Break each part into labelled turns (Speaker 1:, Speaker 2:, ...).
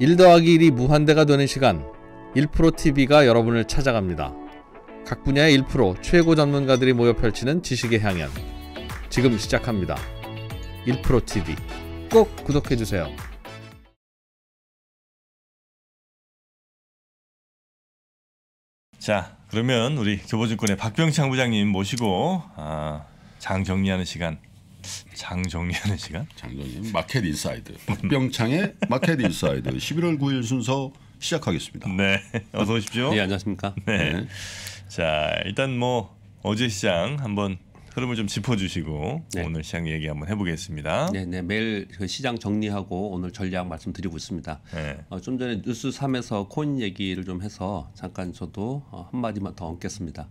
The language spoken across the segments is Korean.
Speaker 1: 1 더하기 1이 무한대가 되는 시간 1프로TV가 여러분을 찾아갑니다. 각 분야의 1 최고 전문가들이 모여 펼치는 지식의 향연 지금 시작합니다.
Speaker 2: 1프로TV 꼭 구독해주세요. 자 그러면 우리 교보증권의 박병창 부장님 모시고 아, 장 정리하는 시간 장정리하는 시간? 장정리 마켓 인사이드 박병창의 마켓 인사이드 11월 9일 순서 시작하겠습니다. 네, 어서 오십시오. 네, 안녕하십니까. 네. 네. 자, 일단 뭐 어제 시장 한번 흐름을 좀 짚어주시고 네. 오늘 시장 얘기 한번 해보겠습니다. 네, 네 매일 그 시장 정리하고 오늘 전략 말씀드리고 있습니다.
Speaker 1: 네. 어, 좀 전에 뉴스 3에서 코인 얘기를 좀 해서 잠깐 저도 어, 한 마디만 더 얹겠습니다.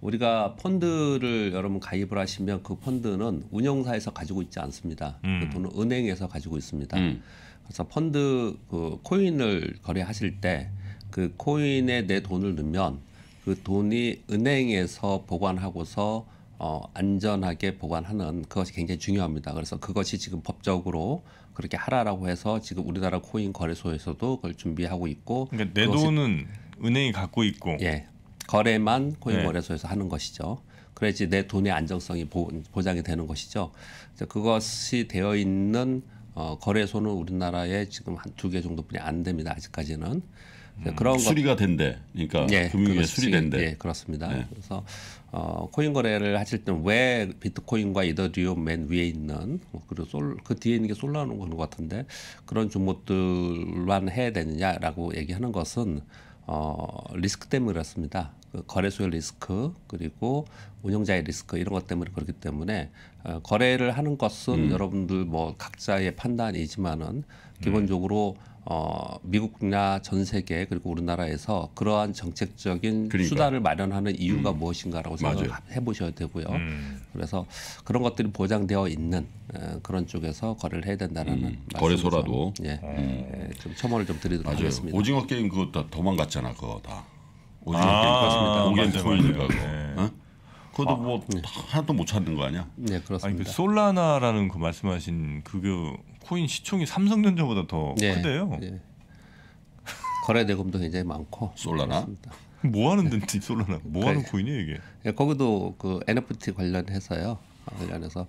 Speaker 1: 우리가 펀드를 여러분 가입을 하시면 그 펀드는 운영사에서 가지고 있지 않습니다. 그 음. 그 돈은 은행에서 가지고 있습니다. 음. 그래서 펀드 그 코인을 거래하실 때 그 코인에 내 돈을 넣으면 그 돈이 은행에서 보관하고서 어, 안전하게 보관하는 그것이 굉장히 중요합니다. 그래서 그것이 지금 법적으로 그렇게 하라라고 해서 지금 우리나라 코인 거래소에서도 그걸 준비하고 있고 그러니까 내 돈은 은행이 갖고 있고 예. 거래만 코인거래소에서 네. 하는 것이죠. 그래야지 내 돈의 안정성이 보, 보장이 되는 것이죠. 그것이 되어 있는 어, 거래소는 우리나라에 지금 한 두 개 정도뿐이 안 됩니다. 아직까지는. 음, 그런 수리가 된대. 그러니까 예, 금융에 수리된대. 예, 그렇습니다. 예. 그래서 어, 코인 거래를 하실 때는 왜 비트코인과 이더리움 맨 위에 있는 뭐 그리고 솔, 그 뒤에 있는 게 솔라노인 것 같은데 그런 종목들만 해야 되느냐라고 얘기하는 것은 어, 리스크 때문에 그렇습니다. 그 거래소의 리스크 그리고 운영자의 리스크 이런 것 때문에 그렇기 때문에 어, 거래를 하는 것은 음. 여러분들 뭐 각자의 판단이지만은 기본적으로 음. 어, 미국이나 전 세계 그리고 우리나라에서 그러한 정책적인 그러니까. 수단을 마련하는 이유가 음. 무엇인가라고 생각해 보셔야 되고요. 음. 그래서 그런 것들이 보장되어 있는 에, 그런 쪽에서 거래를 해야 된다는 음. 거래소라도 예, 어. 예, 좀
Speaker 3: 첨언을 좀 드리도록 맞아요. 하겠습니다. 오징어 게임 그거 다 도망갔잖아 그거 다.
Speaker 1: 오징어 아, 게임
Speaker 3: 그습니다그것도 네. 어? 아, 뭐 네.
Speaker 2: 하나도 못 찾는 거 아니야? 네 그렇습니다. 아니, 그 솔라나라는 그 말씀하신 그 코인 시총이 삼성전자보다 더 네. 크대요. 네. 거래대금도 굉장히 많고. 솔라나? 뭐 하는 데인지 솔라나?
Speaker 1: 뭐 하는 그 코인이에요 이게? 네, 거기도 그 NFT 관련해서요. 관련해서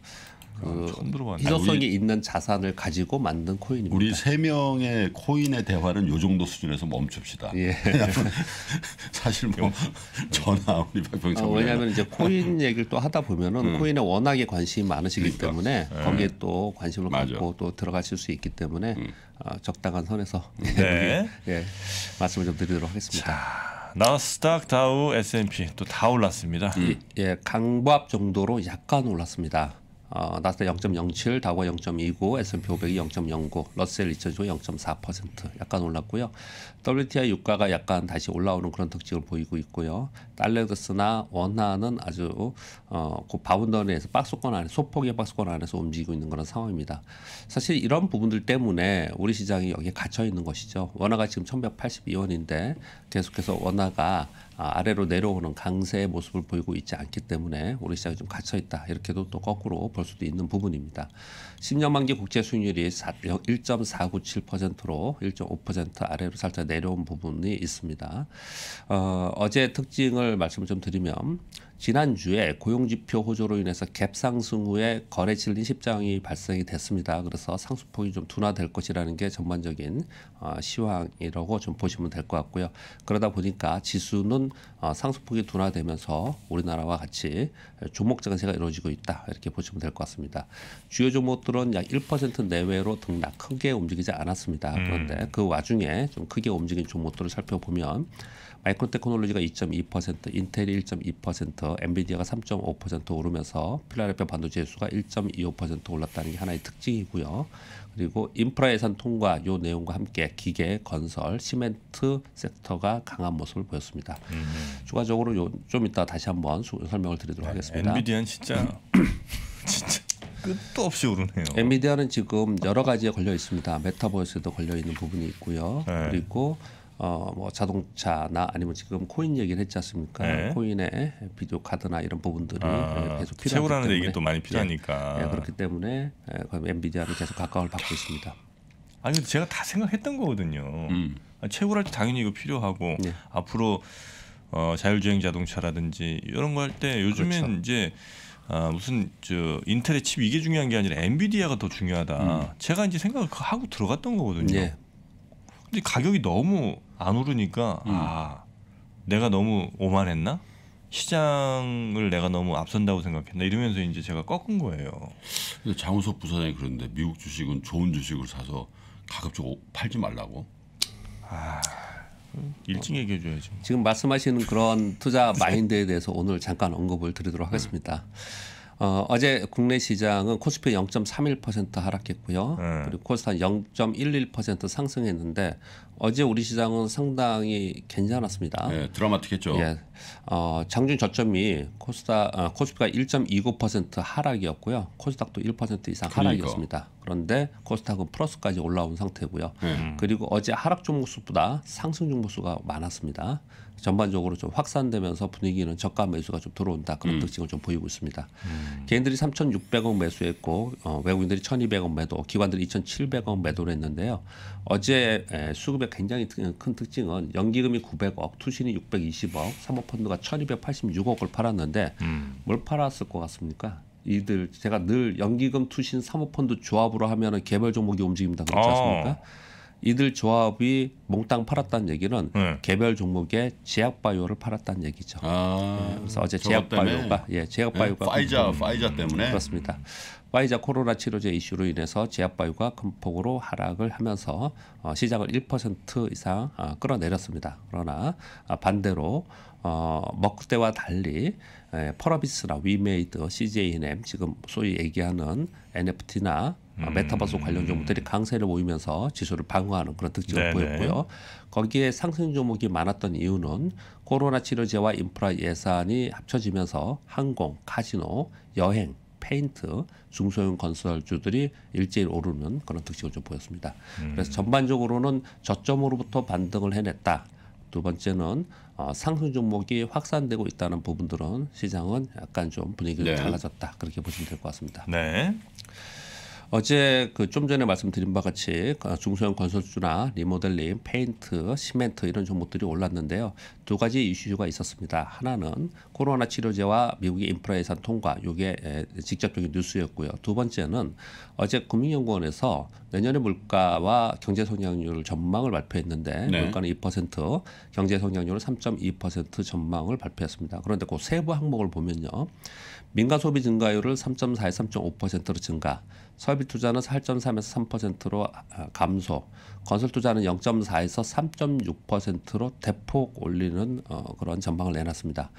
Speaker 3: 그 아, 비서성이
Speaker 1: 우리, 있는 자산을
Speaker 3: 가지고 만든 코인입니다. 우리 세 명의 코인의 대화는 요 정도 수준에서 멈춥시다. 예. 사실 뭐 전화 우리 박병창 아, 왜냐하면 이제
Speaker 1: 코인 얘기를 또 하다 보면은 음.
Speaker 3: 코인에 워낙에 관심이 많으시기 그러니까.
Speaker 1: 때문에 네. 거기에 또 관심을 맞아. 갖고 또 들어가실 수 있기 때문에 음. 어, 적당한 선에서 네. 예, 말씀을 좀 드리도록 하겠습니다. 자.
Speaker 2: 나스닥, 다우,
Speaker 1: S&P 또 다 올랐습니다. 음. 예, 강보합 정도로 약간 올랐습니다. 어, 나스닥 0.07, 다우가 0.29, S&P 500이 0.09, 러셀 2000조 0.4% 약간 올랐고요. WTI 유가가 약간 다시 올라오는 그런 특징을 보이고 있고요. 달러스나 원화는 아주 어, 그 바운더리에서 박스권 안에 소폭의 박스권 안에서 움직이고 있는 그런 상황입니다. 사실 이런 부분들 때문에 우리 시장이 여기에 갇혀 있는 것이죠. 원화가 지금 1182원인데 계속해서 원화가 아, 아래로 내려오는 강세의 모습을 보이고 있지 않기 때문에 우리 시장이 좀 갇혀 있다 이렇게도 또 거꾸로 볼 수도 있는 부분입니다. 10년 만기 국제 수익률이 1.497%로 1.5% 아래로 살짝 내려온 부분이 있습니다. 어, 어제 특징을 말씀을 좀 드리면 지난주에 고용지표 호조로 인해서 갭 상승 후에 거래 질린 십장이 발생이 됐습니다. 그래서 상수폭이 좀 둔화될 것이라는 게 전반적인 어, 시황이라고 좀 보시면 될 것 같고요. 그러다 보니까 지수는 어, 상수폭이 둔화되면서 우리나라와 같이 종목 장세가 이루어지고 있다. 이렇게 보시면 될 것 같습니다. 주요 종목들은 약 1% 내외로 등락 크게 움직이지 않았습니다. 그런데 음. 그 와중에 좀 크게 움직인 종목들을 살펴보면 마이크론 테크놀로지가 2.2%, 인텔이 1.2%, 엔비디아가 3.5% 오르면서 필라델피아 반도체 지수가 1.25% 올랐다는 게 하나의 특징이고요. 그리고 인프라 예산 통과 요 내용과 함께 기계, 건설, 시멘트 섹터가 강한 모습을 보였습니다. 음. 추가적으로 요, 좀 이따 다시 한번 수, 설명을 드리도록 네, 하겠습니다. 엔비디아는 진짜 진짜 끝도 없이 오르네요. 엔비디아는 지금 여러 가지에 걸려 있습니다. 메타버스에도 걸려 있는 부분이 있고요. 네. 그리고 어, 뭐 자동차나 아니면 지금 코인 얘기를 했지 않습니까? 네. 코인의 비디오 카드나 이런 부분들이 아, 계속 필요하기 채굴하는 이게 또 많이 예. 필요하니까 예, 예, 그렇기 때문에
Speaker 2: 예, 엔비디아는 계속 각광을 받고 있습니다. 아니 제가 다 생각했던 거거든요. 음. 아, 채굴할 때 당연히 이거 필요하고 예. 앞으로 어, 자율주행 자동차라든지 이런 거 할 때 요즘엔 그렇죠. 이제 아, 무슨 저 인텔의 칩 이게 중요한 게 아니라 엔비디아가 더 중요하다. 음. 제가 이제 생각을 그 하고 들어갔던 거거든요. 예. 근데 가격이 너무 안 오르니까 음. 아 내가 너무 오만했나? 시장을 내가 너무 앞선다고 생각했나 이러면서 이제 제가 꺾은 거예요.
Speaker 3: 장우석 부사장이 그런데 미국 주식은 좋은 주식을 사서 가급적 팔지 말라고. 아 일찍 얘기해 줘야지 지금 말씀하시는
Speaker 1: 그런 투자 마인드에 대해서 오늘 잠깐 언급을 드리도록 하겠습니다. 음. 어, 어제 국내 시장은 코스피 0.31% 하락했고요. 네. 그리고 코스닥 0.11% 상승했는데 어제 우리 시장은 상당히 괜찮았습니다. 네, 드라마틱했죠. 예. 어, 장중 저점이 코스닥 어, 코스피가 1.29% 하락이었고요. 코스닥도 1% 이상 그러니까. 하락이었습니다. 그런데 코스닥은 플러스까지 올라온 상태고요. 음. 그리고 어제 하락 종목수보다 상승 종목수가 많았습니다. 전반적으로 좀 확산되면서 분위기는 저가 매수가 좀 들어온다 그런 음. 특징을 좀 보이고 있습니다. 음. 개인들이 3,600억 매수했고 어, 외국인들이 1,200억 매도, 기관들이 2,700억 매도를 했는데요. 어제 에, 수급의 굉장히 큰 특징은 연기금이 900억, 투신이 620억, 사모펀드가 1,286억을 팔았는데 음. 뭘 팔았을 것 같습니까? 이들 제가 늘 연기금 투신 사모펀드 조합으로 하면은 개별 종목이 움직입니다 그렇지 어. 않습니까? 어. 이들 조합이 몽땅 팔았다는 얘기는 네. 개별 종목에 제약바이오를 팔았다는 얘기죠. 아, 예, 그래서 어제 제약바이오가 예, 제약바이오가 예, 파이자 큰, 파이자 때문에 그렇습니다. 파이자 코로나 치료제 이슈로 인해서 제약바이오가 큰 폭으로 하락을 하면서 어, 시장을 1% 이상 어, 끌어내렸습니다. 그러나 어, 반대로 어, 먹때와 달리 에, 예, 퍼러비스나 위메이드, CJNM 지금 소위 얘기하는 NFT나 음. 메타버스 관련 종목들이 강세를 보이면서 지수를 방어하는 그런 특징을 네네. 보였고요. 거기에 상승 종목이 많았던 이유는 코로나 치료제와 인프라 예산이 합쳐지면서 항공, 카지노, 여행, 페인트, 중소형 건설주들이 일제히 오르는 그런 특징을 좀 보였습니다. 음. 그래서 전반적으로는 저점으로부터 반등을 해냈다. 두 번째는 어, 상승 종목이 확산되고 있다는 부분들은 시장은 약간 좀 분위기가 네. 달라졌다 그렇게 보시면 될 것 같습니다. 네. 어제 그 좀 전에 말씀드린 바 같이 그 중소형 건설주나 리모델링, 페인트, 시멘트 이런 종목들이 올랐는데요. 두 가지 이슈가 있었습니다. 하나는 코로나 치료제와 미국의 인프라 예산 통과, 이게 직접적인 뉴스였고요. 두 번째는 어제 금융연구원에서 내년의 물가와 경제 성장률 전망을 발표했는데 네. 물가는 2%, 경제 성장률은 3.2% 전망을 발표했습니다. 그런데 그 세부 항목을 보면요. 민간 소비 증가율을 3.4에서 3.5%로 증가, 설비 투자는 4 3에서 3%로 감소, 건설 투자는 0.4에서 3.6%로 대폭 올리는 어, 그런 전망을 내놨습니다.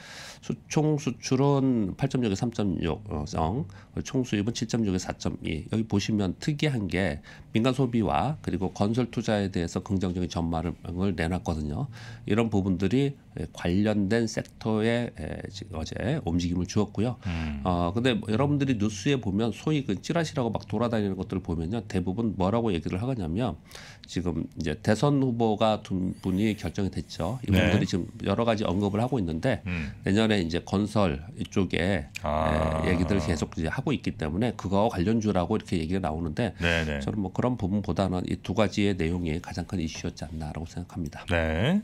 Speaker 1: 수총 수출은 8.6에 3.6정, 어, 총 수입은 7.6에 4.2. 여기 보시면 특이한 게 민간 소비와 그리고 건설 투자에 대해서 긍정적인 전망을 내놨거든요. 이런 부분들이 관련된 섹터에 어제 움직임을 주었고요. 음. 어 근데 여러분들이 뉴스에 보면 소위 그 찌라시라고 막 돌아다니는 것들을 보면요, 대부분 뭐라고 얘기를 하냐면. 거 지금 이제 대선 후보가 두 분이 결정이 됐죠. 이분들이 네. 지금 여러 가지 언급을 하고 있는데 음. 내년에 이제 건설 이쪽에 아. 예, 얘기들을 계속 이제 하고 있기 때문에 그거 와 관련주라고 이렇게 얘기가 나오는데 네네. 네. 저는 뭐 그런 부분보다는 이 두 가지의 내용이 가장 큰 이슈였지 않나라고 생각합니다. 네.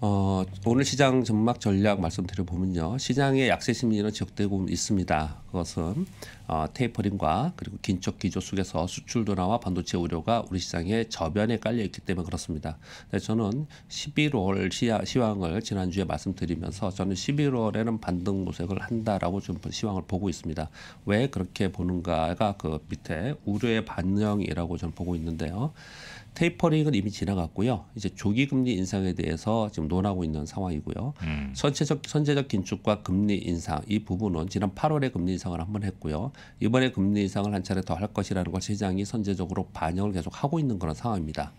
Speaker 1: 어, 오늘 시장 전망 전략 말씀드려 보면요. 시장의 약세 심리는 지속되고 있습니다. 그것은 어, 테이퍼링과 그리고 긴축 기조 속에서 수출 둔화와 반도체 우려가 우리 시장의 저변에 깔려 있기 때문에 그렇습니다. 네, 저는 11월 시야, 시황을 지난주에 말씀드리면서 저는 11월에는 반등 모색을 한다라고 좀 시황을 보고 있습니다. 왜 그렇게 보는가가 그 밑에 우려의 반영이라고 저는 보고 있는데요. 테이퍼링은 이미 지나갔고요. 이제 조기 금리 인상에 대해서 지금 논하고 있는 상황이고요. 음. 선체적 선제적 긴축과 금리 인상 이 부분은 지난 8월에 금리 인상을 한번 했고요. 이번에 금리 인상을 한 차례 더 할 것이라는 걸 시장이 선제적으로 반영을 계속 하고 있는 그런 상황입니다.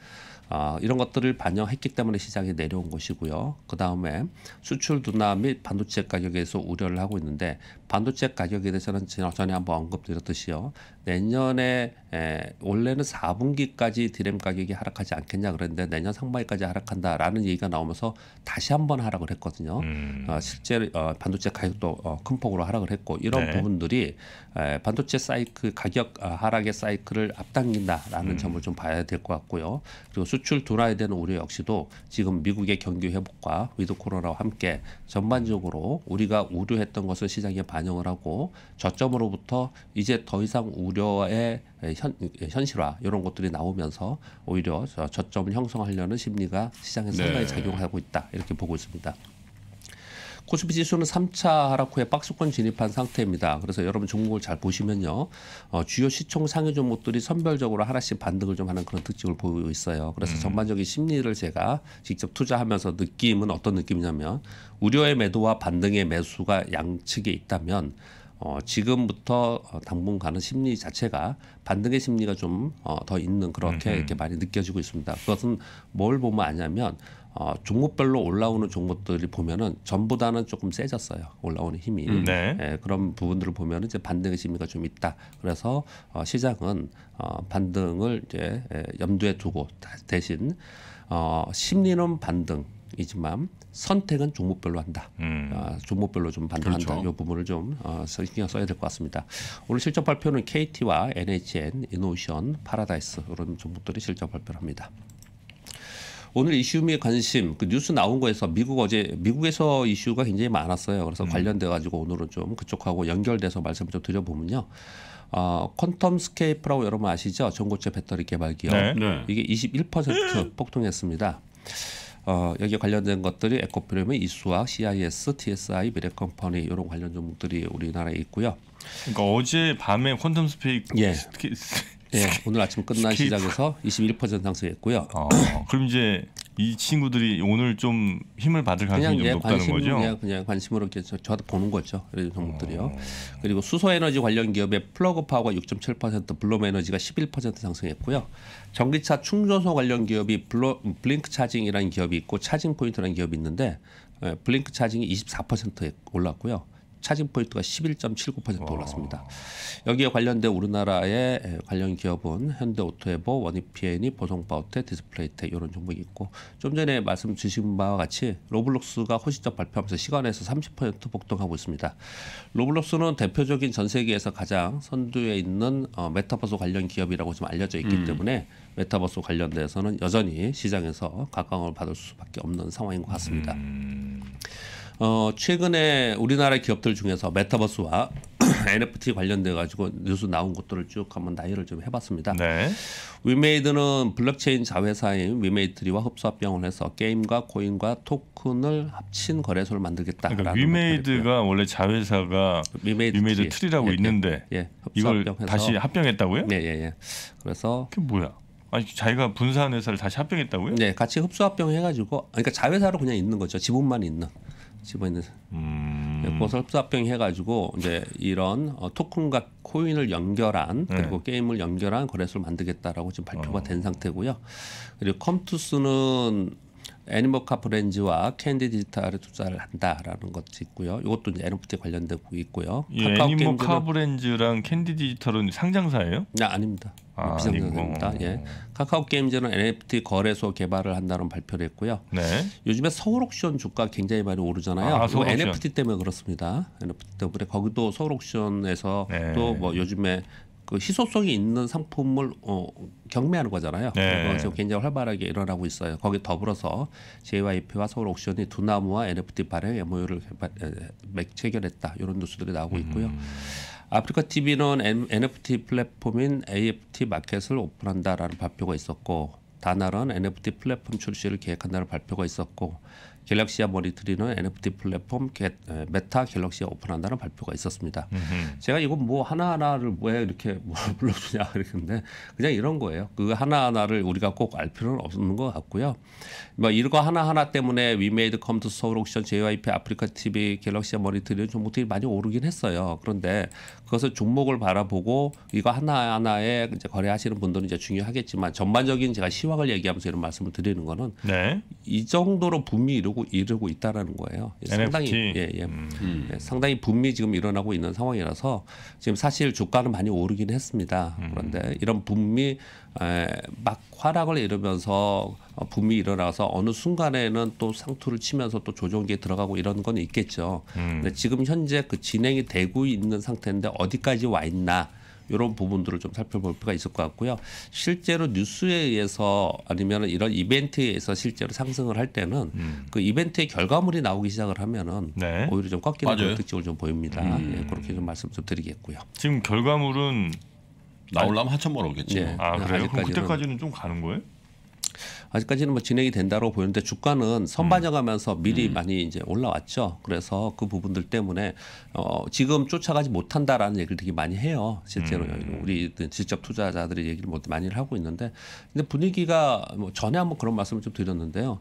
Speaker 1: 아, 이런 것들을 반영했기 때문에 시장이 내려온 것이고요. 그 다음에 수출 둔화 및 반도체 가격에서 우려를 하고 있는데 반도체 가격에 대해서는 전에 한번 언급드렸듯이요. 내년에 에, 원래는 4분기까지 디램 가격이 하락하지 않겠냐 그랬는데 내년 상반기까지 하락한다라는 얘기가 나오면서 다시 한번 하락을 했거든요. 음. 어, 실제 어, 반도체 가격도 어, 큰 폭으로 하락을 했고 이런 네. 부분들이 에, 반도체 사이클 가격 어, 하락의 사이클을 앞당긴다라는 음. 점을 좀 봐야 될 것 같고요. 그리고 수출 둔화에 대한 우려 역시도 지금 미국의 경기 회복과 위드 코로나와 함께 전반적으로 우리가 우려했던 것을 시장에 반영을 하고 저점으로부터 이제 더 이상 우려 우려의 현, 현실화 이런 것들이 나오면서 오히려 저점을 형성하려는 심리가 시장에 네. 상당히 네. 작용하고 있다 이렇게 보고 있습니다. 코스피 지수는 3차 하락 후에 박스권 진입한 상태입니다. 그래서 여러분 종목을 잘 보시면요. 어, 주요 시총 상위 종목들이 선별적으로 하나씩 반등을 좀 하는 그런 특징을 보이고 있어요. 그래서 음. 전반적인 심리를 제가 직접 투자하면서 느낌은 어떤 느낌이냐면 우려의 매도와 반등의 매수가 양측에 있다면 어, 지금부터 어, 당분간은 심리 자체가 반등의 심리가 좀더 어, 있는 그렇게 음흠. 이렇게 많이 느껴지고 있습니다. 그것은 뭘 보면 아냐면 어, 종목별로 올라오는 종목들이 보면은 전보다는 조금 세졌어요. 올라오는 힘이. 음, 네. 예, 그런 부분들을 보면 은 이제 반등의 심리가 좀 있다. 그래서 어, 시장은 어, 반등을 이제 예, 염두에 두고 대신 어, 심리는 반등, 이지만 선택은 종목별로 한다. 음. 어, 종목별로 좀 반등한다. 그렇죠. 이 부분을 좀 어, 신경 써야 될 것 같습니다. 오늘 실적 발표는 KT와 NHN, 이노션, 파라다이스 이런 종목들이 실적 발표를 합니다. 오늘 이슈미의 관심 그 뉴스 나온 거에서 미국 어제 미국에서 이슈가 굉장히 많았어요. 그래서 음. 관련돼 가지고 오늘은 좀 그쪽하고 연결돼서 말씀을 좀 드려보면요. 어, 퀀텀 스케이프라고 여러분 아시죠? 전고체 배터리 개발 기업. 네. 네. 이게 21% 폭등했습니다. 어, 여기 관련된 것들이 에코프렘의 이수학, CIS, TSI, 미래컴퍼니 이런 관련 종목들이 우리나라에 있고요.
Speaker 2: 그러니까 어제 밤에 퀀텀 스페 예. 스케... 예, 오늘 아침 끝난
Speaker 1: 시작에서21% 상승했고요.
Speaker 2: 어, 그럼 이제 이 친구들이 오늘 좀 힘을 받을 가능성이 그냥, 좀 예, 높다는 관심, 거죠. 예, 그냥
Speaker 1: 관심으로 계속 저도 보는 거죠. 이런 종목들이요. 어. 그리고 수소 에너지 관련 기업의 플러그 파워가 6.7%, 블룸 에너지가 11% 상승했고요. 전기차 충전소 관련 기업이 블로, 블링크 차징이라는 기업이 있고 차징 포인트라는 기업이 있는데 예, 블링크 차징이 24% 올랐고요. 차진 포인트가 11.79% 올랐습니다. 여기에 관련된 우리나라의 관련 기업은 현대오토에버, 원이피엔이, e, 보성바우테, 디스플레이테 이런 종목이 있고 좀 전에 말씀 주신 바와 같이 로블록스가 호시적 발표하면서 시간에서 30% 폭등하고 있습니다. 로블록스는 대표적인 전 세계에서 가장 선두에 있는 어, 메타버스 관련 기업이라고 지금 알려져 있기 음. 때문에 메타버스 관련돼서는 여전히 시장에서 각광을 받을 수밖에 없는 상황인 것 같습니다. 음. 어, 최근에 우리나라 기업들 중에서 메타버스와 NFT 관련돼 가지고 뉴스 나온 것들을 쭉 한번 나열을 좀 해봤습니다. 네. 위메이드는 블록체인 자회사인 위메이트리와 흡수합병을 해서 게임과 코인과 토큰을 합친 거래소를 만들겠다. 그러니까
Speaker 2: 위메이드가 원래 자회사가 위메이드, 위메이드 트리라고 예, 예, 있는데 예, 예. 이걸 다시 합병했다고요? 네, 예, 예. 그래서 그게 뭐야? 아니 자기가 분사 회사를 다시 합병했다고요?
Speaker 1: 네, 같이 흡수합병 해가지고 그러니까 자회사로 그냥 있는 거죠. 지분만 있는. 집어있는 음. 고설사병 네, 해가지고 이제 이런 어, 토큰과 코인을 연결한 네. 그리고 네. 게임을 연결한 거래소를 만들겠다라고 지금 발표가 어. 된 상태고요. 그리고 컴투스는 애니모카 브랜즈와 캔디 디지털에 투자를 한다라는 것도 있고요. 이것도 이제 NFT 관련되고 있고요. 예, 애니모카
Speaker 2: 브랜즈랑 캔디 디지털은
Speaker 1: 상장사예요? 아, 아닙니다. 아, 비상장사입니다. 예. 카카오 게임즈는 NFT 거래소 개발을 한다는 발표를 했고요. 네. 요즘에 서울 옥션 주가 굉장히 많이 오르잖아요. 아, 서울 NFT 때문에 그렇습니다. NFT 때문에 거기도 서울 옥션에서 네. 또뭐 요즘에 그 희소성이 있는 상품을 어, 경매하는 거잖아요. 네. 지금 굉장히 활발하게 일어나고 있어요. 거기에 더불어서 JYP와 서울 옥션이 두 나무와 NFT 발행 MOU를 맥 체결했다. 이런 뉴스들이 나오고 음. 있고요. 음. 아프리카 TV는 NFT 플랫폼인 AFT 마켓을 오픈한다라는 발표가 있었고 다나은 NFT 플랫폼 출시를 계획한다는 발표가 있었고 갤럭시아 모니터리는 NFT 플랫폼 겟, 메타 갤럭시아 오픈한다는 발표가 있었습니다. 음흠. 제가 이거 뭐 하나하나를 왜 이렇게 뭘 뭐 불러주냐 그랬는데 그냥 이런 거예요. 그 하나하나를 우리가 꼭 알 필요는 없는 것 같고요. 뭐 이거 하나하나 때문에 위메이드 컴투 서울 옥션 JYP 아프리카 TV 갤럭시아 모니터리는 종목들이 많이 오르긴 했어요. 그런데 그것을 종목을 바라보고 이거 하나하나에 이제 거래하시는 분들은 이제 중요하겠지만 전반적인 제가 시황을 얘기하면서 이런 말씀을 드리는 거는 네. 이 정도로 붐이 이루고 하고 이르고 있다라는 거예요. 예, 상당히 예, 예. 음. 네, 상당히 붐이 지금 일어나고 있는 상황이라서 지금 사실 주가는 많이 오르긴 했습니다. 음. 그런데 이런 붐이 에, 막화락을 이루면서 어, 붐이 일어나서 어느 순간에는 또 상투를 치면서 또 조정기에 들어가고 이런 건 있겠죠. 음. 근데 지금 현재 그 진행이 되고 있는 상태인데 어디까지 와 있나 이런 부분들을 좀 살펴볼 필요가 있을 것 같고요. 실제로 뉴스에 의해서 아니면 이런 이벤트에 서 실제로 상승을 할 때는 음. 그 이벤트의 결과물이 나오기 시작을 하면은 네. 오히려 좀 꺾이는 그런 특징을 좀 보입니다. 음. 예, 그렇게 좀 말씀 좀 드리겠고요.
Speaker 2: 지금 결과물은 나올라면 한참 멀었겠죠 네. 아 그래요? 그럼 그때까지는 좀 가는 거예요?
Speaker 1: 아직까지는 뭐 진행이 된다고 보이는데 주가는 선반영하면서 음. 미리 음. 많이 이제 올라왔죠. 그래서 그 부분들 때문에 어, 지금 쫓아가지 못한다라는 얘기를 되게 많이 해요. 실제로 음. 우리 직접 투자자들이 얘기를 뭐 많이 하고 있는데 근데 분위기가 뭐 전에 한번 그런 말씀을 좀 드렸는데요.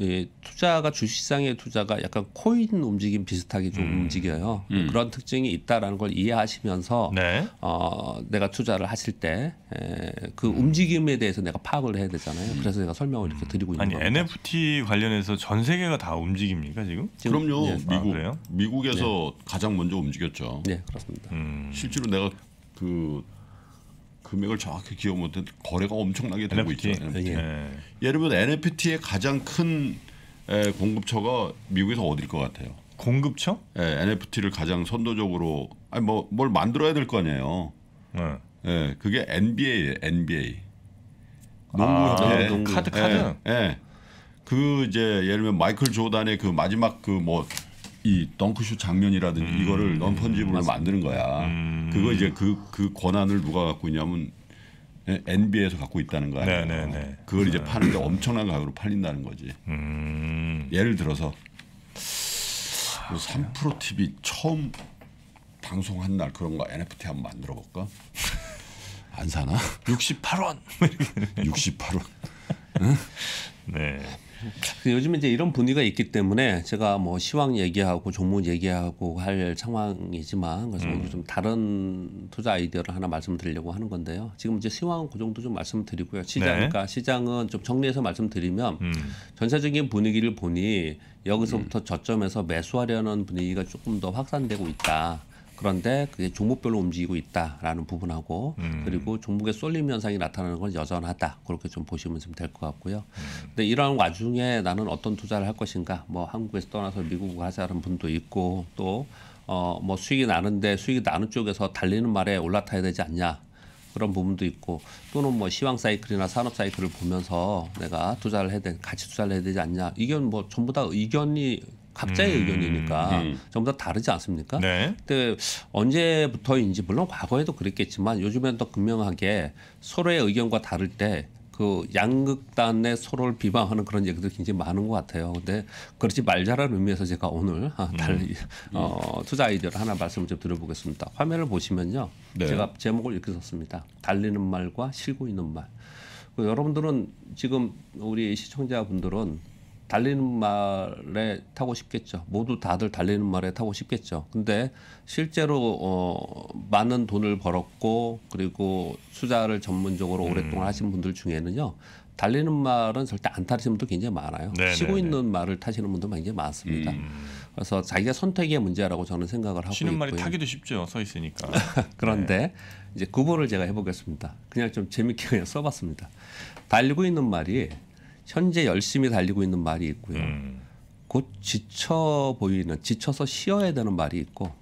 Speaker 1: 예, 투자가 주식시장의 투자가 약간 코인 움직임 비슷하게 좀 음. 움직여요. 음. 그런 특징이 있다라는 걸 이해하시면서 네. 어, 내가 투자를 하실 때그 에그 음. 움직임에 대해서 내가 파악을 해야 되잖아요. 음. 그래서 내가 설명. 설명을 이렇게 음. 드리고
Speaker 3: 있는 아니 겁니다.
Speaker 2: NFT 관련해서 전 세계가 다 움직입니까 지금? 지금 그럼요. 네. 미국 아,
Speaker 3: 미국에서 네. 가장 먼저 움직였죠. 네 그렇습니다. 음. 실제로 내가 그 금액을 정확히 기억 못해 거래가 엄청나게 되고 NFT? 있죠. NFT. 네. 예를 들면 NFT의 가장 큰 에, 공급처가 미국에서 어디것 같아요?
Speaker 2: 공급처?
Speaker 3: 예, NFT를 가장 선도적으로 아니 뭐뭘 만들어야 될거 아니에요. 네. 예, 그게 n b a NBA. 농구 협회 아, 네. 농구. 카드 카드. 예, 예. 그 이제 예를 들면 마이클 조단의 그 마지막 그 뭐 이 덩크슛 장면이라든지 음. 이거를 넌펀지블로 만드는 거야. 음. 그거 이제 그그 그 권한을 누가 갖고 있냐면 NBA에서 예, 갖고 있다는 거야 네네네. 네. 그걸 이제 네. 파는데 엄청난 가격으로 팔린다는 거지. 음. 예를 들어서 3프로 그 TV 처음 방송한 날 그런 거 NFT 한번 만들어 볼까? 안 사나? 68원. 68원. 응?
Speaker 1: 네. 그 요즘 이제 이런 분위기가 있기 때문에 제가 뭐 시황 얘기하고 종목 얘기하고 할 상황이지만 그래서 음. 좀 다른 투자 아이디어를 하나 말씀드리려고 하는 건데요. 지금 이제 시황은 그 정도 좀 말씀드리고요. 시장 네. 그러니까 시장은 좀 정리해서 말씀드리면 음. 전체적인 분위기를 보니 여기서부터 음. 저점에서 매수하려는 분위기가 조금 더 확산되고 있다. 그런데 그게 종목별로 움직이고 있다라는 부분하고 음. 그리고 종목의 쏠림 현상이 나타나는 건 여전하다 그렇게 좀 보시면 좀될것 같고요. 음. 근데 이러한 와중에 나는 어떤 투자를 할 것인가 뭐 한국에서 떠나서 미국으로 하자는 분도 있고 또 어, 뭐 수익이 나는데 수익이 나는 쪽에서 달리는 말에 올라타야 되지 않냐 그런 부분도 있고 또는 뭐 시황 사이클이나 산업 사이클을 보면서 내가 투자를 해야 되, 같이 투자를 해야 되지 않냐 이건 뭐 전부 다 의견이 각자의 음. 의견이니까 음. 전부 다 다르지 않습니까? 네. 근데 언제부터인지 물론 과거에도 그랬겠지만 요즘엔 더 극명하게 서로의 의견과 다를 때. 그 양극단의 서로를 비방하는 그런 얘기들 굉장히 많은 것 같아요. 근데 그렇지 말자라는 의미에서 제가 오늘 아, 음. 달, 음. 어, 투자 아이디어를 하나 말씀을 좀 드려보겠습니다. 화면을 보시면요. 네. 제가 제목을 이렇게 썼습니다. 달리는 말과 실고 있는 말. 그 여러분들은 지금 우리 시청자분들은 달리는 말에 타고 싶겠죠. 모두 다들 달리는 말에 타고 싶겠죠. 근데 실제로 어, 많은 돈을 벌었고 그리고 투자를 전문적으로 음. 오랫동안 하신 분들 중에는요. 달리는 말은 절대 안 타시는 분도 굉장히 많아요. 네네네. 쉬고 네, 네. 있는 말을 타시는 분도 굉장히 많습니다. 음. 그래서 자기가 선택의 문제라고 저는 생각을 하고 쉬는 있고요. 말이 타기도
Speaker 2: 쉽죠. 서 있으니까.
Speaker 1: 그런데 네. 이제 구분을 제가 해보겠습니다. 그냥 좀 재밌게 그냥 써봤습니다. 달리고 있는 말이 현재 열심히 달리고 있는 말이 있고요. 음. 곧 지쳐 보이는 지쳐서 쉬어야 되는 말이 있고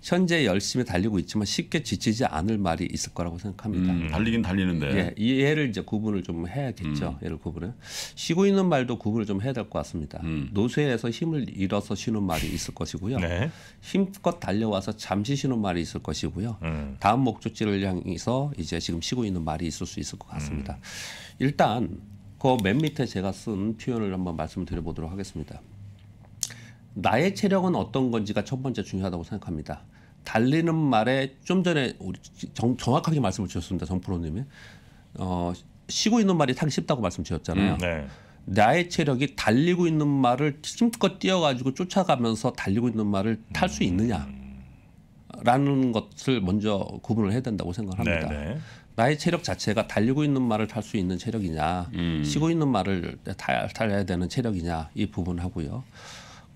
Speaker 1: 현재 열심히 달리고 있지만 쉽게 지치지 않을 말이 있을 거라고 생각합니다. 음, 달리긴 달리는데. 예, 얘를 이제 구분을 좀 해야겠죠. 음. 얘를 구분을 쉬고 있는 말도 구분을 좀 해야 될 것 같습니다. 음. 노쇠에서 힘을 잃어서 쉬는 말이 있을 것이고요. 네. 힘껏 달려와서 잠시 쉬는 말이 있을 것이고요. 음. 다음 목적지를 향해서 이제 지금 쉬고 있는 말이 있을 수 있을 것 같습니다. 음. 일단 그맨 밑에 제가 쓴 표현을 한번 말씀드려보도록 을 하겠습니다. 나의 체력은 어떤 건지가 첫 번째 중요하다고 생각합니다. 달리는 말에 좀 전에 우리 정, 정확하게 말씀을 주셨습니다. 정프로님이 어, 쉬고 있는 말이 타기 쉽다고 말씀드렸잖아요. 음, 네. 나의 체력이 달리고 있는 말을 힘껏 뛰어가지고 쫓아가면서 달리고 있는 말을 탈 수 있느냐라는 음. 것을 먼저 구분을 해야 된다고 생각합니다. 네, 네. 나의 체력 자체가 달리고 있는 말을 탈 수 있는 체력이냐, 음. 쉬고 있는 말을 타, 타야 되는 체력이냐 이 부분하고요.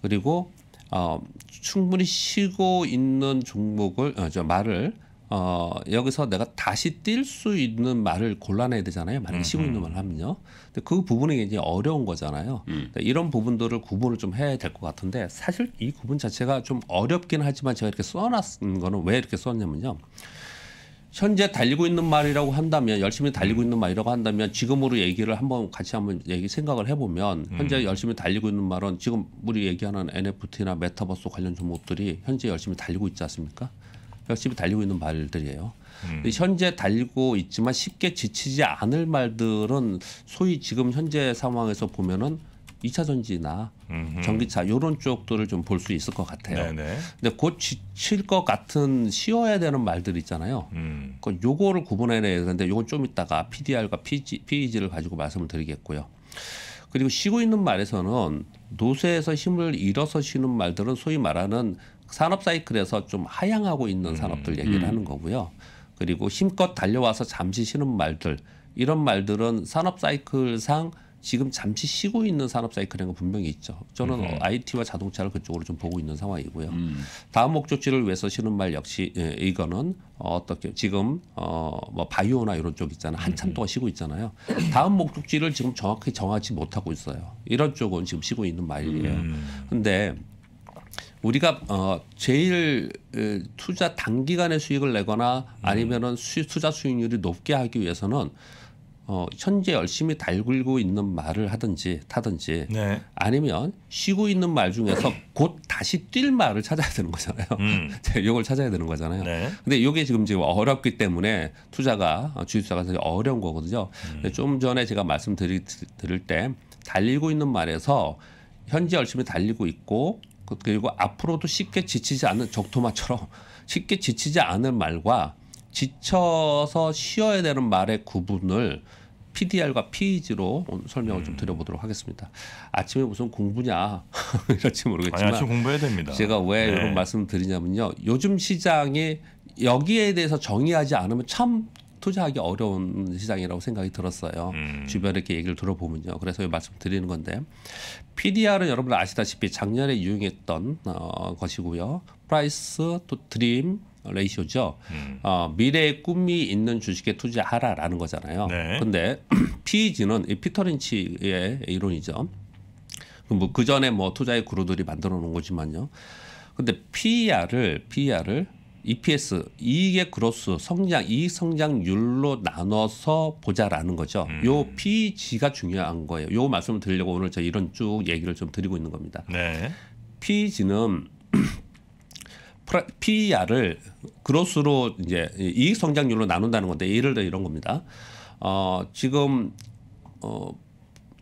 Speaker 1: 그리고 어, 충분히 쉬고 있는 종목을 어, 저 말을 어, 여기서 내가 다시 뛸 수 있는 말을 골라내야 되잖아요. 만약에 음, 쉬고 있는 음. 말을 하면요. 근데 그 부분이 이제 어려운 거잖아요. 음. 이런 부분들을 구분을 좀 해야 될 것 같은데 사실 이 구분 자체가 좀 어렵긴 하지만 제가 이렇게 써놨은 음, 거는 왜 이렇게 썼냐면요. 현재 달리고 있는 말이라고 한다면 열심히 달리고 있는 말이라고 한다면 지금으로 얘기를 한번 같이 한번 얘기 생각을 해보면 음. 현재 음. 열심히 달리고 있는 말은 지금 우리 얘기하는 NFT나 메타버스 관련 종목들이 현재 열심히 달리고 있지 않습니까? 열심히 달리고 있는 말들이에요. 음. 현재 달리고 있지만 쉽게 지치지 않을 말들은 소위 지금 현재 상황에서 보면은 이차 전지나 음흠. 전기차 이런 쪽들을 좀 볼 수 있을 것 같아요. 네네. 근데 곧 지칠 것 같은 쉬어야 되는 말들 있잖아요. 음. 그 요거를 구분해야 내 되는데 요건 좀 이따가 PDR과 PG, PEG를 가지고 말씀을 드리겠고요. 그리고 쉬고 있는 말에서는 노쇠에서 힘을 잃어서 쉬는 말들은 소위 말하는 산업 사이클에서 좀 하향하고 있는 음, 산업들 음. 얘기를 음. 하는 거고요. 그리고 힘껏 달려와서 잠시 쉬는 말들 이런 말들은 산업 사이클상 지금 잠시 쉬고 있는 산업 사이클인 건 분명히 있죠. 저는 음. IT와 자동차를 그쪽으로 좀 보고 있는 상황이고요. 음. 다음 목적지를 위해서 쉬는 말 역시 예, 이거는 어, 어떻게 지금 어뭐 바이오나 이런 쪽 있잖아요. 한참 동안 쉬고 있잖아요. 다음 목적지를 지금 정확히 정하지 못하고 있어요. 이런 쪽은 지금 쉬고 있는 말이에요. 음. 근데 우리가 어 제일 투자 단기간의 수익을 내거나 음. 아니면은 수, 투자 수익률이 높게 하기 위해서는 어, 현재 열심히 달굴고 있는 말을 하든지 타든지 네. 아니면 쉬고 있는 말 중에서 곧 다시 뛸 말을 찾아야 되는 거잖아요. 음. 이걸 찾아야 되는 거잖아요. 네. 근데 이게 지금 지금 어렵기 때문에 투자가 어, 주식사가 어려운 거거든요. 음. 좀 전에 제가 말씀드릴 때 달리고 있는 말에서 현재 열심히 달리고 있고 그, 그리고 앞으로도 쉽게 지치지 않는 적토마처럼 쉽게 지치지 않을 말과 지쳐서 쉬어야 되는 말의 구분을 PDR과 PEG로 설명을 음. 좀 드려보도록 하겠습니다. 아침에 무슨 공부냐 이럴지 모르겠지만 아니, 아침 공부해야 됩니다. 제가 왜 네. 이런 말씀을 드리냐면요. 요즘 시장이 여기에 대해서 정의하지 않으면 참 투자하기 어려운 시장이라고 생각이 들었어요. 음. 주변에 이렇게 얘기를 들어보면요. 그래서 말씀드리는 건데 PDR은 여러분 아시다시피 작년에 유행했던 어, 것이고요. 프라이스 또 드림 레이쇼죠. 음. 어, 미래의 꿈이 있는 주식에 투자하라라는 거잖아요. 그런데 PEG는 피터린치의 이론이죠. 뭐그 전에 뭐 투자의 구루들이 만들어 놓은 거지만요. 그런데 PER을 PER을 EPS 이익의 그로스 성장 이익 성장률로 나눠서 보자라는 거죠. 음. 요 PEG가 중요한 거예요. 요 말씀을 드리려고 오늘 저 이런 쭉 얘기를 좀 드리고 있는 겁니다. 네. PEG는 PER을 그로스로 이제 이익 성장률로 나눈다는 건데 예를 들어 이런 겁니다. 어, 지금 어,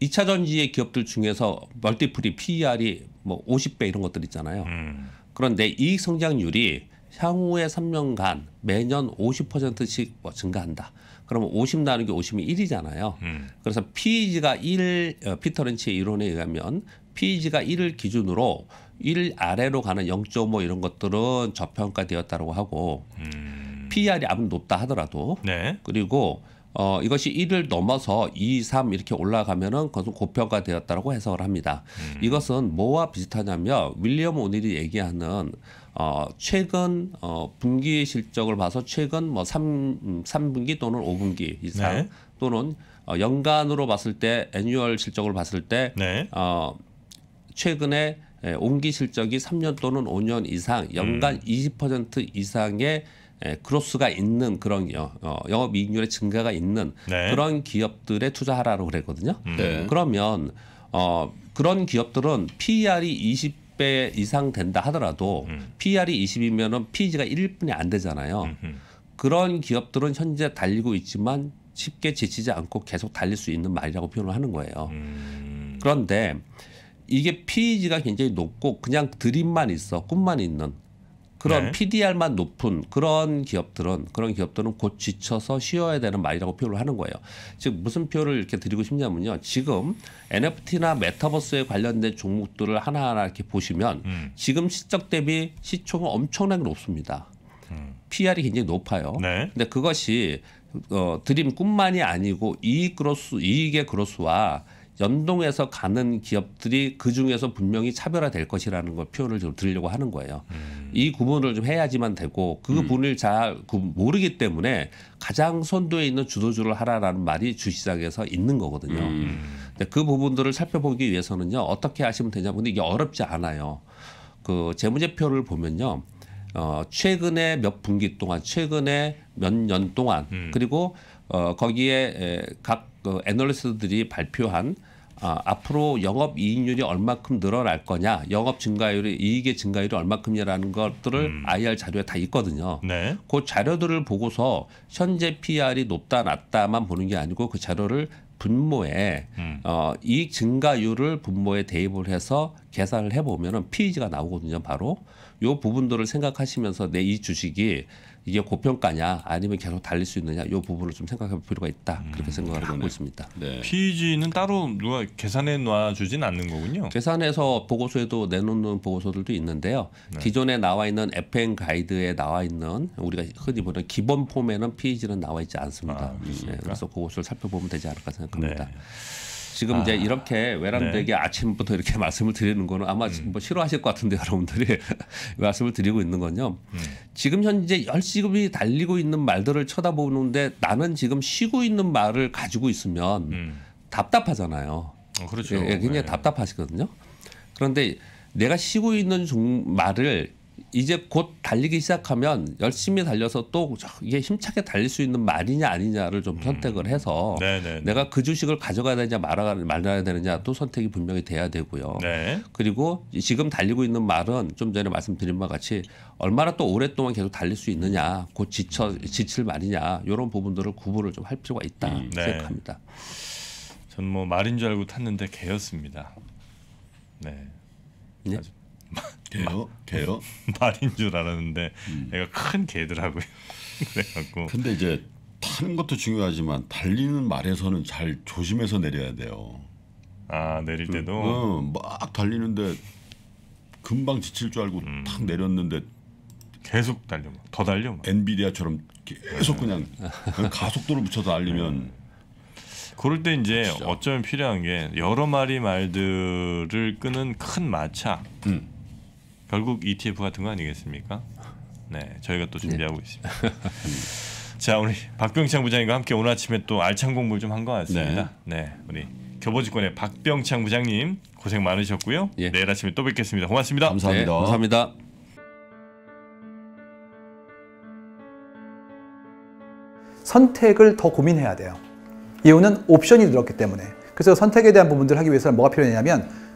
Speaker 1: 2차 전지의 기업들 중에서 멀티플이 PER이 뭐 50배 이런 것들 있잖아요. 음. 그런데 이익 성장률이 향후의 3년간 매년 50%씩 뭐 증가한다. 그러면 50 나누기 50이 1이잖아요. 음. 그래서 PEG가 1, 어, 피터 렌치의 이론에 의하면 PEG가 1을 기준으로 1 아래로 가는 0.5 이런 것들은 저평가되었다고 하고 음. PER이 아무리 높다 하더라도 네. 그리고 어, 이것이 1을 넘어서 2, 3 이렇게 올라가면은 그것은 고평가되었다고 해석을 합니다. 음. 이것은 뭐와 비슷하냐면 윌리엄 오닐이 얘기하는 어, 최근 어, 분기 실적을 봐서 최근 뭐 3, 3분기 음, 또는 5분기 이상 네. 또는 어, 연간으로 봤을 때애니얼 실적을 봤을 때 네. 어, 최근에 예, 기 실적이 3년 또는 5년 이상 연간 음. 20% 이상의 크로스가 예, 있는 그런 어, 영업 이익률의 증가가 있는 네. 그런 기업들에 투자하라고 그랬거든요. 음. 네. 그러면 어, 그런 기업들은 PER이 20배 이상 된다 하더라도 음. PR이 20이면은 p g 가 1분이 안 되잖아요. 음흠. 그런 기업들은 현재 달리고 있지만 쉽게 지치지 않고 계속 달릴 수 있는 말이라고 표현을 하는 거예요. 음. 그런데 이게 PEG가 굉장히 높고 그냥 드림만 있어 꿈만 있는 그런 네. PDR만 높은 그런 기업들은 그런 기업들은 곧 지쳐서 쉬어야 되는 말이라고 표현을 하는 거예요. 즉 무슨 표현을 이렇게 드리고 싶냐면요. 지금 NFT나 메타버스에 관련된 종목들을 하나하나 이렇게 보시면 음. 지금 시적 대비 시총은 엄청나게 높습니다. 음. PR이 굉장히 높아요. 네. 근데 그것이 어, 드림 꿈만이 아니고 이익 그로스 이익의 그로스와 연동해서 가는 기업들이 그 중에서 분명히 차별화될 것이라는 걸 표현을 좀 드리려고 하는 거예요. 음. 이 구분을 좀 해야지만 되고 그 음. 분을 잘 그 모르기 때문에 가장 선두에 있는 주도주를 하라라는 말이 주시장에서 있는 거거든요. 음. 근데 그 부분들을 살펴보기 위해서는요 어떻게 하시면 되냐 근데 이게 어렵지 않아요. 그 재무제표를 보면요. 어, 최근에 몇 분기 동안, 최근에 몇 년 동안, 음. 그리고 어, 거기에 각그 애널리스트들이 발표한 아, 앞으로 영업 이익률이 얼마큼 늘어날 거냐, 영업 증가율이 이익의 증가율이 얼마큼이라는 것들을 음. IR 자료에 다 있거든요. 네. 그 자료들을 보고서 현재 PR이 높다 낮다만 보는 게 아니고 그 자료를 분모에 음. 어, 이익 증가율을 분모에 대입을 해서 계산을 해보면은 PEG가 나오거든요. 바로 요 부분들을 생각하시면서 내 이 주식이 이게 고평가냐 아니면 계속 달릴 수 있느냐 요 부분을 좀 생각해 볼 필요가 있다 음, 그렇게 생각을 하고 있습니다.
Speaker 2: 네. PEG는 따로 누가 계산해 놔주진 않는 거군요.
Speaker 1: 계산해서 보고서에도 내놓는 보고서들도 있는데요. 네. 기존에 나와 있는 FN 가이드에 나와 있는 우리가 흔히 보는 기본 폼에는 PEG는 나와 있지 않습니다. 아, 네, 그래서 그것을 살펴보면 되지 않을까 생각합니다. 네. 지금 아. 이제 이렇게 외람되게 네. 아침부터 이렇게 말씀을 드리는 거는 아마 음. 뭐 싫어하실 것 같은데 여러분들이 말씀을 드리고 있는 건요. 음. 지금 현재 열심히 달리고 있는 말들을 쳐다보는데 나는 지금 쉬고 있는 말을 가지고 있으면 음. 답답하잖아요. 어, 그렇죠. 예, 예 굉장히 네. 답답하시거든요. 그런데 내가 쉬고 있는 종, 말을 이제 곧 달리기 시작하면 열심히 달려서 또 이게 힘차게 달릴 수 있는 말이냐 아니냐를 좀 음. 선택을 해서 음. 내가 그 주식을 가져가야 되냐 말아야, 말아야 되느냐 또 선택이 분명히 돼야 되고요. 네. 그리고 지금 달리고 있는 말은 좀 전에 말씀드린 바 같이 얼마나 또 오랫동안 계속 달릴 수 있느냐 곧 지쳐 지칠 말이냐 이런 부분들을
Speaker 2: 구분을 좀할 필요가 있다 음. 네. 생각합니다. 전뭐 말인 줄 알고 탔는데 개였습니다. 네. 네? 아주... 개요? 개요? 말인 줄 알았는데 음. 애가 큰 개더라고요. 그래갖고. 근데 이제 타는
Speaker 3: 것도 중요하지만 달리는 말에서는 잘 조심해서 내려야 돼요. 아 내릴 그, 때도. 응, 어, 막 달리는데 금방 지칠 줄 알고 음. 탁 내렸는데
Speaker 2: 계속 달려 더 달려 막. 엔비디아처럼 계속 그냥, 그냥 가속도를 붙여서 달리면 음. 그럴 때 이제 어쩌면 필요한 게 여러 마리 말들을 끄는 큰 마차 음. 결국 ETF 같은 거 아니겠습니까? 네, 저희가 또 준비하고 네. 있습니다. 자, 우리 박병창 부장님과 함께 오늘 아침에 또 알찬 공부를 좀한 것 같습니다. 네. 네, 우리 교보지권의 박병창 부장님 고생 많으셨고요. 예. 내일 아침에 또 뵙겠습니다. 고맙습니다. 감사합니다. 네, 감사합니다.
Speaker 3: 선택을 더 고민해야 돼요. 이유는 옵션이 늘었기 때문에. 그래서 선택에 대한 부분들 하기 위해서는 뭐가 필요하냐면